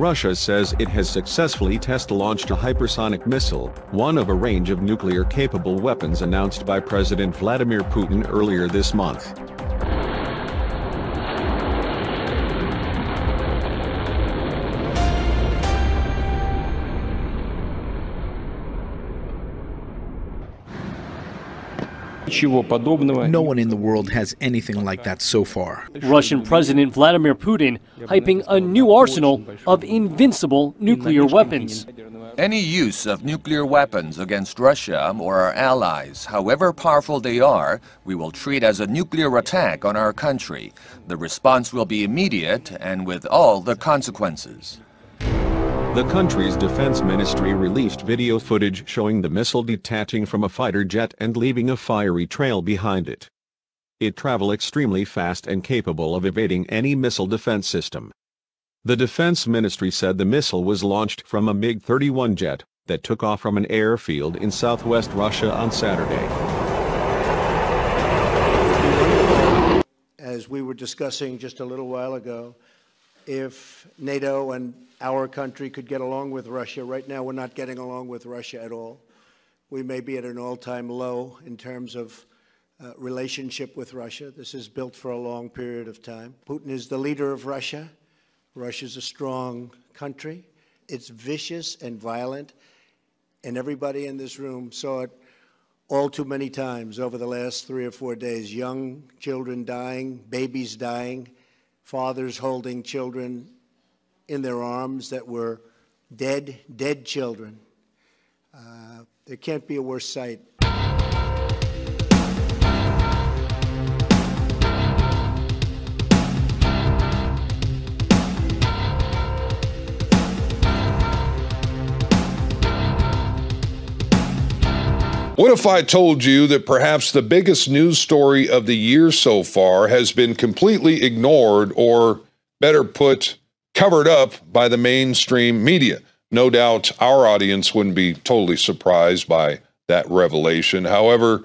Russia says it has successfully test-launched a hypersonic missile, one of a range of nuclear-capable weapons announced by President Vladimir Putin earlier this month. No one in the world has anything like that so far. Russian President Vladimir Putin hyping a new arsenal of invincible nuclear weapons. Any use of nuclear weapons against Russia or our allies, however powerful they are, we will treat as a nuclear attack on our country. The response will be immediate and with all the consequences. The country's defense ministry released video footage showing the missile detaching from a fighter jet and leaving a fiery trail behind it. It traveled extremely fast and capable of evading any missile defense system. The defense ministry said the missile was launched from a MiG-31 jet that took off from an airfield in southwest Russia on Saturday. As we were discussing just a little while ago, if NATO and our country could get along with Russia. Right now, we're not getting along with Russia at all. We may be at an all time low in terms of uh, relationship with Russia. This is built for a long period of time. Putin is the leader of Russia. Russia is a strong country. It's vicious and violent, and everybody in this room saw it all too many times over the last three or four days. Young children dying, babies dying fathers holding children in their arms that were dead, dead children. Uh, there can't be a worse sight. What if I told you that perhaps the biggest news story of the year so far has been completely ignored, or better put, covered up by the mainstream media? No doubt our audience wouldn't be totally surprised by that revelation. However,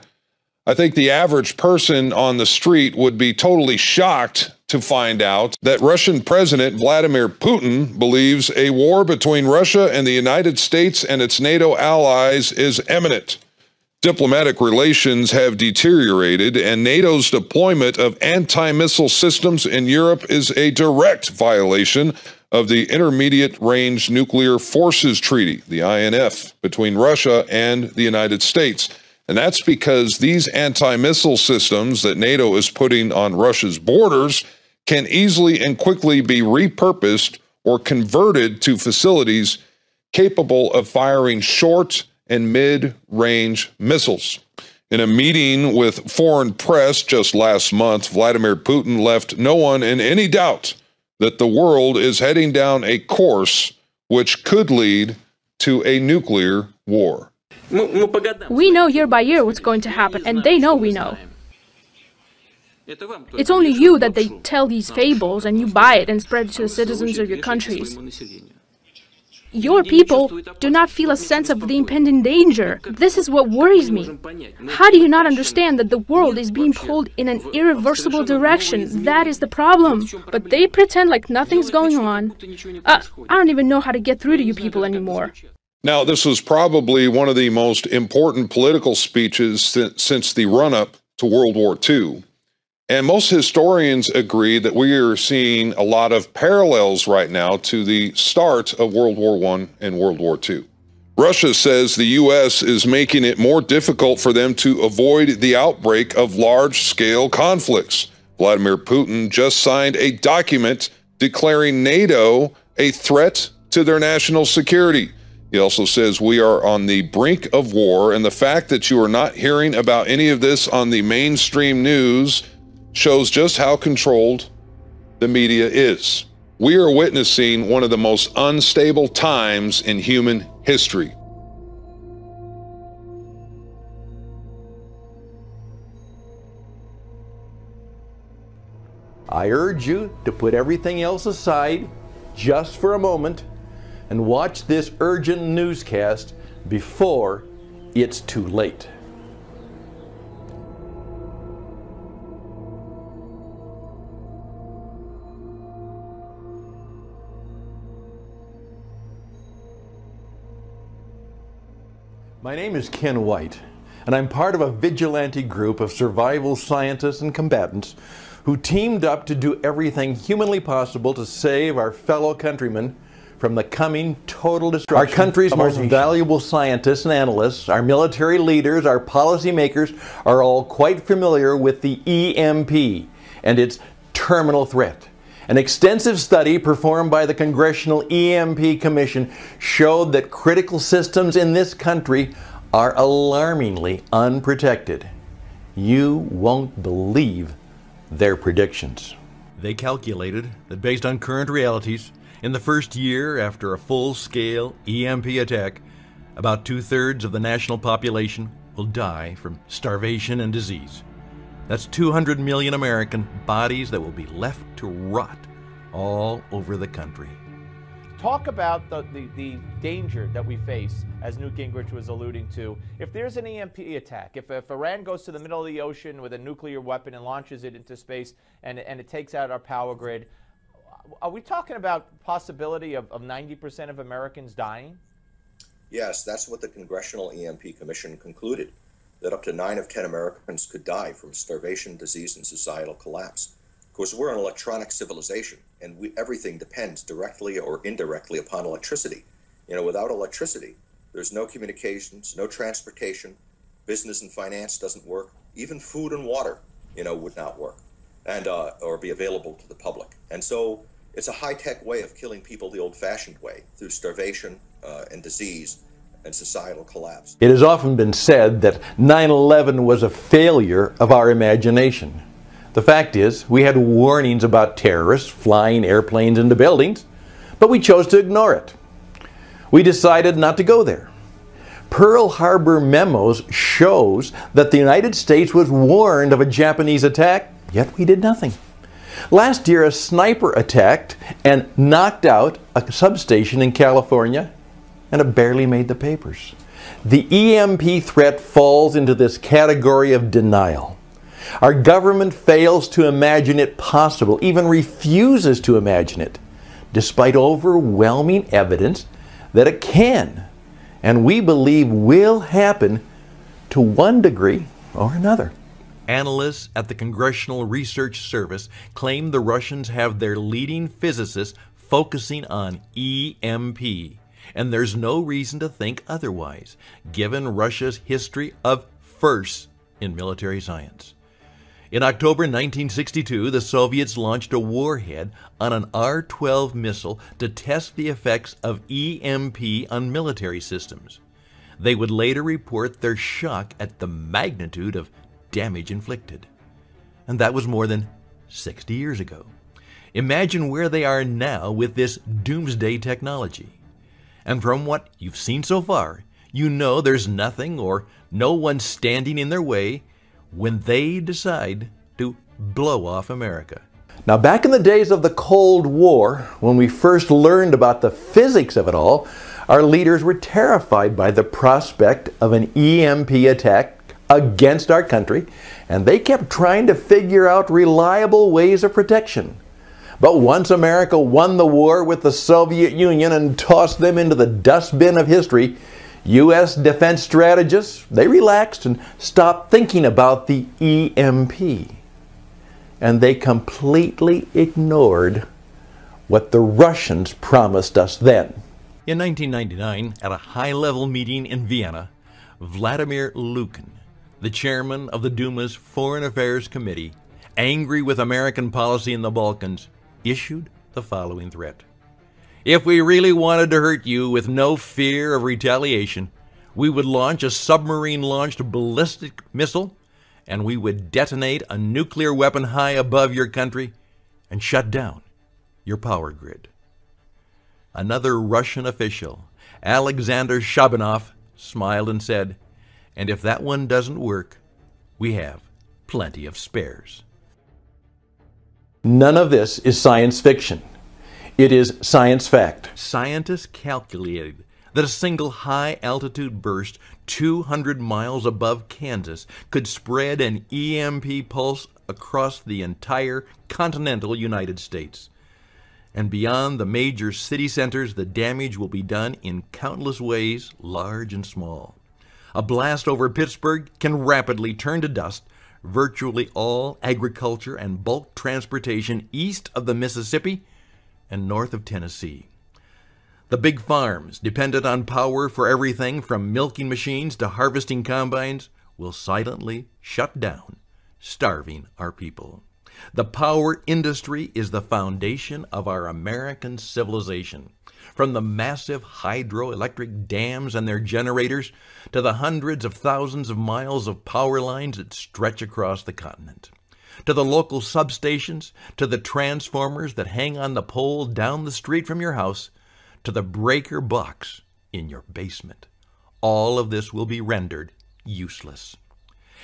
I think the average person on the street would be totally shocked to find out that Russian President Vladimir Putin believes a war between Russia and the United States and its NATO allies is imminent. Diplomatic relations have deteriorated, and NATO's deployment of anti missile systems in Europe is a direct violation of the Intermediate Range Nuclear Forces Treaty, the INF, between Russia and the United States. And that's because these anti missile systems that NATO is putting on Russia's borders can easily and quickly be repurposed or converted to facilities capable of firing short and mid range missiles. In a meeting with foreign press just last month, Vladimir Putin left no one in any doubt that the world is heading down a course which could lead to a nuclear war. We know year by year what's going to happen, and they know we know. It's only you that they tell these fables and you buy it and spread it to the citizens of your countries your people do not feel a sense of the impending danger. This is what worries me. How do you not understand that the world is being pulled in an irreversible direction? That is the problem. But they pretend like nothing's going on. Uh, I don't even know how to get through to you people anymore. Now, this was probably one of the most important political speeches since the run up to World War II. And most historians agree that we are seeing a lot of parallels right now to the start of World War I and World War II. Russia says the U.S. is making it more difficult for them to avoid the outbreak of large scale conflicts. Vladimir Putin just signed a document declaring NATO a threat to their national security. He also says we are on the brink of war, and the fact that you are not hearing about any of this on the mainstream news shows just how controlled the media is. We are witnessing one of the most unstable times in human history. I urge you to put everything else aside just for a moment and watch this urgent newscast before it's too late. My name is Ken White, and I'm part of a vigilante group of survival scientists and combatants who teamed up to do everything humanly possible to save our fellow countrymen from the coming total destruction. Our country's most nation. valuable scientists and analysts, our military leaders, our policymakers are all quite familiar with the EMP and its terminal threat. An extensive study performed by the Congressional EMP Commission showed that critical systems in this country are alarmingly unprotected. You won't believe their predictions. They calculated that based on current realities, in the first year after a full-scale EMP attack, about two-thirds of the national population will die from starvation and disease. That's 200 million American bodies that will be left to rot all over the country. Talk about the, the, the, danger that we face, as Newt Gingrich was alluding to. If there's an EMP attack, if, if Iran goes to the middle of the ocean with a nuclear weapon and launches it into space and, and it takes out our power grid, are we talking about possibility of, of 90% of Americans dying? Yes, that's what the Congressional EMP Commission concluded that up to nine of 10 Americans could die from starvation, disease, and societal collapse. Because we're an electronic civilization, and we, everything depends directly or indirectly upon electricity. You know, without electricity, there's no communications, no transportation, business and finance doesn't work, even food and water, you know, would not work, and uh, or be available to the public. And so, it's a high-tech way of killing people the old-fashioned way through starvation uh, and disease and societal collapse. It has often been said that 9 11 was a failure of our imagination. The fact is, we had warnings about terrorists flying airplanes into buildings, but we chose to ignore it. We decided not to go there. Pearl Harbor memos shows that the United States was warned of a Japanese attack, yet we did nothing. Last year, a sniper attacked and knocked out a substation in California and it barely made the papers. The EMP threat falls into this category of denial. Our government fails to imagine it possible, even refuses to imagine it, despite overwhelming evidence that it can and we believe will happen to one degree or another. Analysts at the Congressional Research Service claim the Russians have their leading physicists focusing on EMP and there's no reason to think otherwise, given Russia's history of firsts in military science. In October 1962, the Soviets launched a warhead on an R-12 missile to test the effects of EMP on military systems. They would later report their shock at the magnitude of damage inflicted. And that was more than 60 years ago. Imagine where they are now with this doomsday technology. And from what you've seen so far, you know there's nothing or no one standing in their way when they decide to blow off America. Now, back in the days of the Cold War, when we first learned about the physics of it all, our leaders were terrified by the prospect of an EMP attack against our country, and they kept trying to figure out reliable ways of protection. But once America won the war with the Soviet Union and tossed them into the dustbin of history, U.S. defense strategists, they relaxed and stopped thinking about the EMP. And they completely ignored what the Russians promised us then. In 1999, at a high-level meeting in Vienna, Vladimir Lukin, the chairman of the Duma's Foreign Affairs Committee, angry with American policy in the Balkans, issued the following threat If we really wanted to hurt you with no fear of retaliation, we would launch a submarine launched ballistic missile and we would detonate a nuclear weapon high above your country and shut down your power grid. Another Russian official, Alexander Shabanov, smiled and said, And if that one doesn't work, we have plenty of spares. None of this is science fiction. It is science fact. Scientists calculated that a single high altitude burst 200 miles above Kansas could spread an EMP pulse across the entire continental United States. And beyond the major city centers, the damage will be done in countless ways, large and small. A blast over Pittsburgh can rapidly turn to dust virtually all agriculture and bulk transportation east of the Mississippi and north of Tennessee. The big farms, dependent on power for everything from milking machines to harvesting combines, will silently shut down, starving our people. The power industry is the foundation of our American civilization from the massive hydroelectric dams and their generators to the hundreds of thousands of miles of power lines that stretch across the continent, to the local substations, to the transformers that hang on the pole down the street from your house, to the breaker box in your basement. All of this will be rendered useless.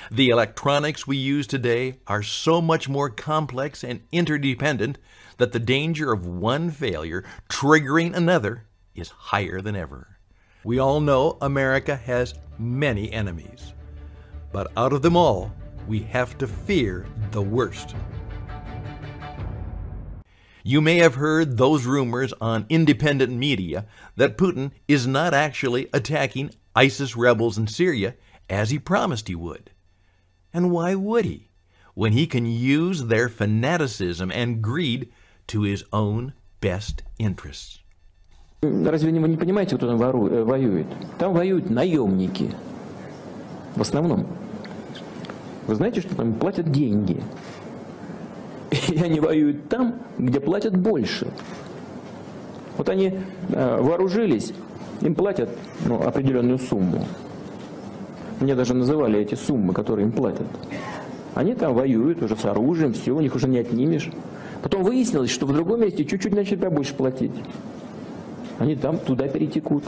The electronics we use today are so much more complex and interdependent that the danger of one failure triggering another is higher than ever. We all know America has many enemies, but out of them all, we have to fear the worst. You may have heard those rumors on independent media that Putin is not actually attacking ISIS rebels in Syria as he promised he would. And why would he, when he can use their fanaticism and greed to his own best interests. Разве вы не понимаете, кто там э, воюет? Там воюют наемники. В основном. Вы знаете, что там платят деньги. И они воюют там, где платят больше. Вот они э, вооружились, им платят ну, определенную сумму. Мне даже называли эти суммы, которые им платят. Они там воюют уже с оружием, все, у них уже не отнимешь. Потом выяснилось, что в другом месте чуть-чуть тебя платить. Они там туда перетекут.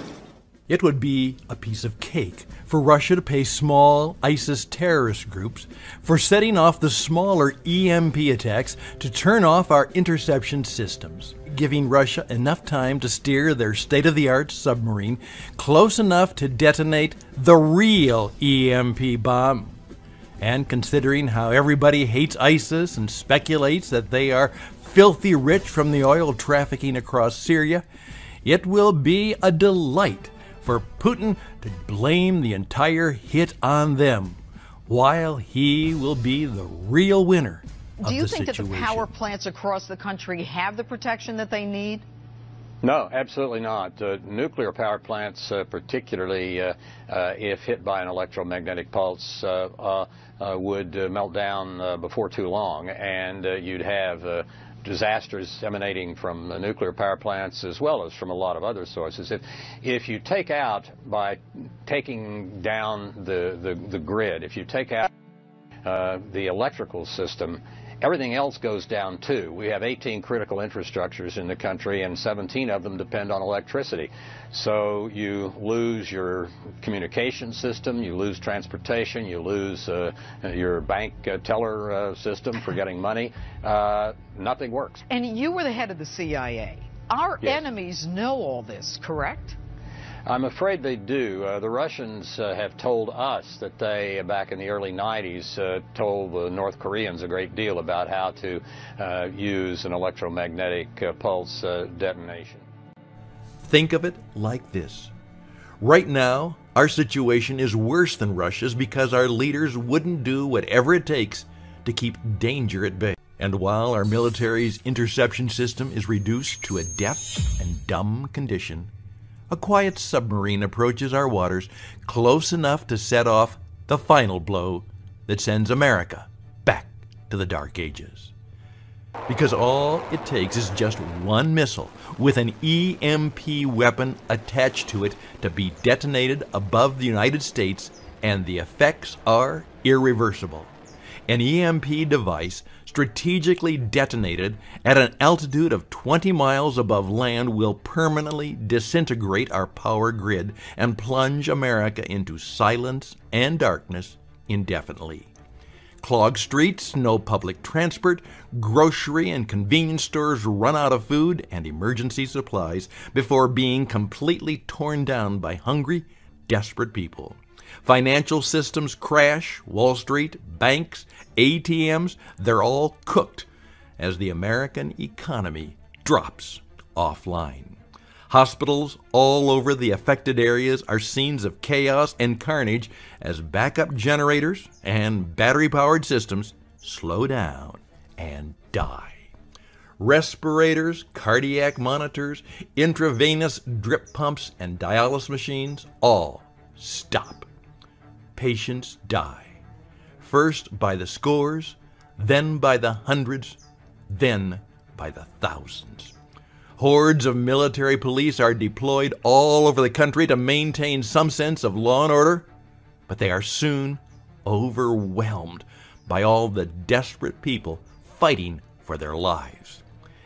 It would be a piece of cake for Russia to pay small ISIS terrorist groups for setting off the smaller EMP attacks to turn off our interception systems, giving Russia enough time to steer their state of the art submarine close enough to detonate the real EMP bomb. And considering how everybody hates ISIS and speculates that they are filthy rich from the oil trafficking across Syria, it will be a delight for Putin to blame the entire hit on them, while he will be the real winner. Do you think situation. that the power plants across the country have the protection that they need? No, absolutely not. Uh, nuclear power plants, uh, particularly uh, uh if hit by an electromagnetic pulse, uh, uh, uh, would uh, melt down uh, before too long, and you'd have disasters emanating from nuclear power plants as well as from a lot of other sources. If, if you take out, by taking down the, the, the grid, if you take out uh, the electrical system, Everything else goes down too. We have 18 critical infrastructures in the country, and 17 of them depend on electricity. So you lose your communication system, you lose transportation, you lose uh, your bank uh, teller uh, system for getting money. Uh, nothing works. And you were the head of the CIA. Our yes. enemies know all this, correct? I'm afraid they do. Uh, the Russians uh, have told us that they, back in the early 90s, uh, told the North Koreans a great deal about how to uh, use an electromagnetic uh, pulse uh, detonation. Think of it like this. Right now, our situation is worse than Russia's because our leaders wouldn't do whatever it takes to keep danger at bay. And while our military's interception system is reduced to a deaf and dumb condition, a quiet submarine approaches our waters close enough to set off the final blow that sends America back to the Dark Ages. Because all it takes is just one missile with an EMP weapon attached to it to be detonated above the United States, and the effects are irreversible an EMP device strategically detonated at an altitude of 20 miles above land will permanently disintegrate our power grid and plunge America into silence and darkness indefinitely. Clogged streets, no public transport, grocery and convenience stores run out of food and emergency supplies before being completely torn down by hungry, desperate people. Financial systems crash, Wall Street, banks, ATMs, they're all cooked as the American economy drops offline. Hospitals all over the affected areas are scenes of chaos and carnage as backup generators and battery powered systems slow down and die. Respirators, cardiac monitors, intravenous drip pumps, and dialysis machines all stop. Patients die first by the scores, then by the hundreds, then by the thousands. Hordes of military police are deployed all over the country to maintain some sense of law and order, but they are soon overwhelmed by all the desperate people fighting for their lives.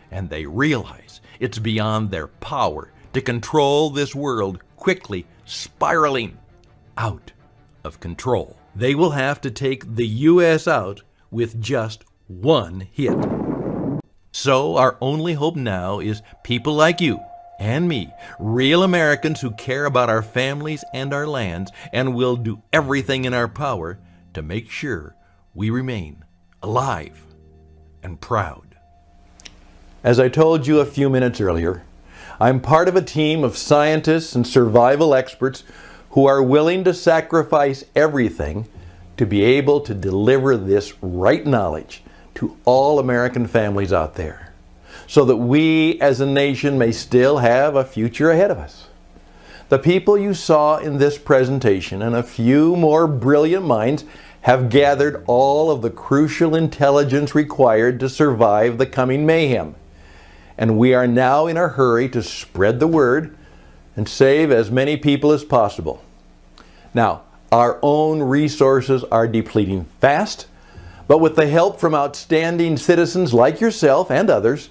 And they realize it's beyond their power to control this world quickly spiraling out of control they will have to take the U.S. out with just one hit. So our only hope now is people like you and me, real Americans who care about our families and our lands and will do everything in our power to make sure we remain alive and proud. As I told you a few minutes earlier, I'm part of a team of scientists and survival experts who are willing to sacrifice everything to be able to deliver this right knowledge to all American families out there so that we as a nation may still have a future ahead of us. The people you saw in this presentation and a few more brilliant minds have gathered all of the crucial intelligence required to survive the coming mayhem. And we are now in a hurry to spread the word and save as many people as possible. Now, our own resources are depleting fast, but with the help from outstanding citizens like yourself and others,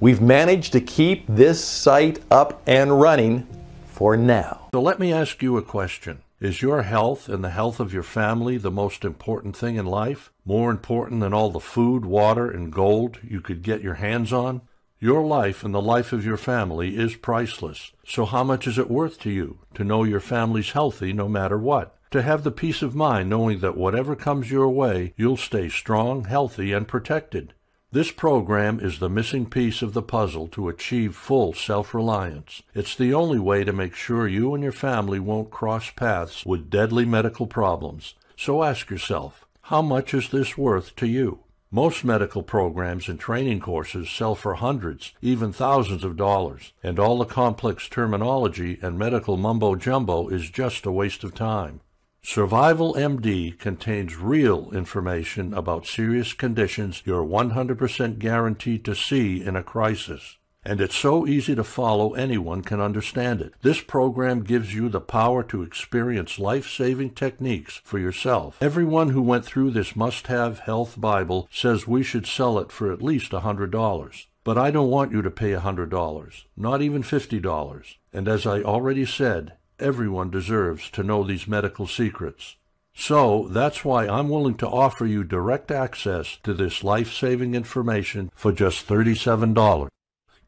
we've managed to keep this site up and running for now. So let me ask you a question. Is your health and the health of your family the most important thing in life? More important than all the food, water, and gold you could get your hands on? Your life and the life of your family is priceless. So how much is it worth to you to know your family's healthy no matter what? To have the peace of mind knowing that whatever comes your way, you'll stay strong, healthy, and protected. This program is the missing piece of the puzzle to achieve full self-reliance. It's the only way to make sure you and your family won't cross paths with deadly medical problems. So ask yourself, how much is this worth to you? Most medical programs and training courses sell for hundreds, even thousands of dollars, and all the complex terminology and medical mumbo jumbo is just a waste of time. Survival MD contains real information about serious conditions you're 100% guaranteed to see in a crisis. And it's so easy to follow, anyone can understand it. This program gives you the power to experience life saving techniques for yourself. Everyone who went through this must have health Bible says we should sell it for at least a $100. But I don't want you to pay a $100, not even $50. And as I already said, everyone deserves to know these medical secrets. So that's why I'm willing to offer you direct access to this life saving information for just $37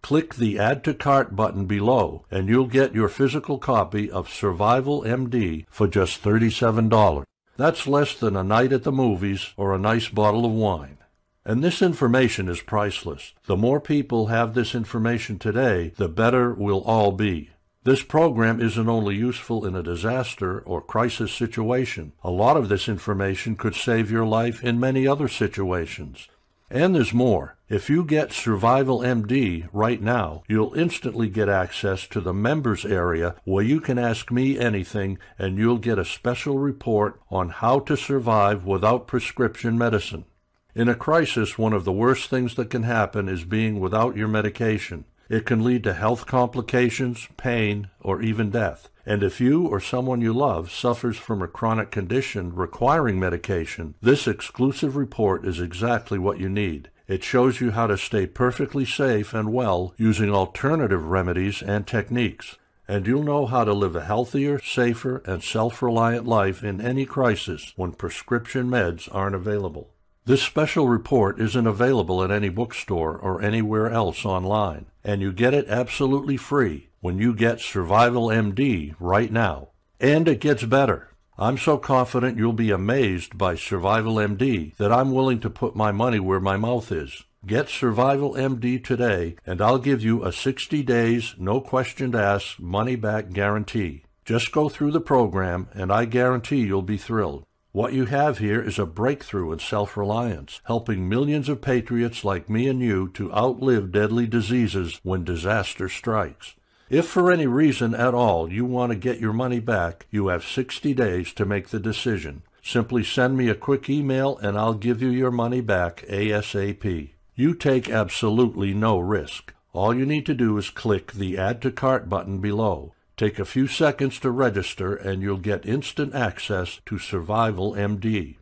click the Add to Cart button below and you'll get your physical copy of Survival MD for just $37. That's less than a night at the movies or a nice bottle of wine. And this information is priceless. The more people have this information today, the better we'll all be. This program isn't only useful in a disaster or crisis situation. A lot of this information could save your life in many other situations. And there's more. If you get Survival MD right now, you'll instantly get access to the members area where you can ask me anything and you'll get a special report on how to survive without prescription medicine. In a crisis, one of the worst things that can happen is being without your medication. It can lead to health complications, pain, or even death. And if you or someone you love suffers from a chronic condition requiring medication, this exclusive report is exactly what you need. It shows you how to stay perfectly safe and well using alternative remedies and techniques. And you'll know how to live a healthier, safer, and self reliant life in any crisis when prescription meds aren't available. This special report isn't available at any bookstore or anywhere else online, and you get it absolutely free when you get Survival MD right now. And it gets better. I'm so confident you'll be amazed by Survival MD that I'm willing to put my money where my mouth is. Get Survival MD today, and I'll give you a 60 days, no questions asked, money back guarantee. Just go through the program, and I guarantee you'll be thrilled. What you have here is a breakthrough in self reliance, helping millions of patriots like me and you to outlive deadly diseases when disaster strikes. If for any reason at all you want to get your money back, you have 60 days to make the decision. Simply send me a quick email and I'll give you your money back ASAP. You take absolutely no risk. All you need to do is click the Add to Cart button below. Take a few seconds to register and you'll get instant access to Survival MD.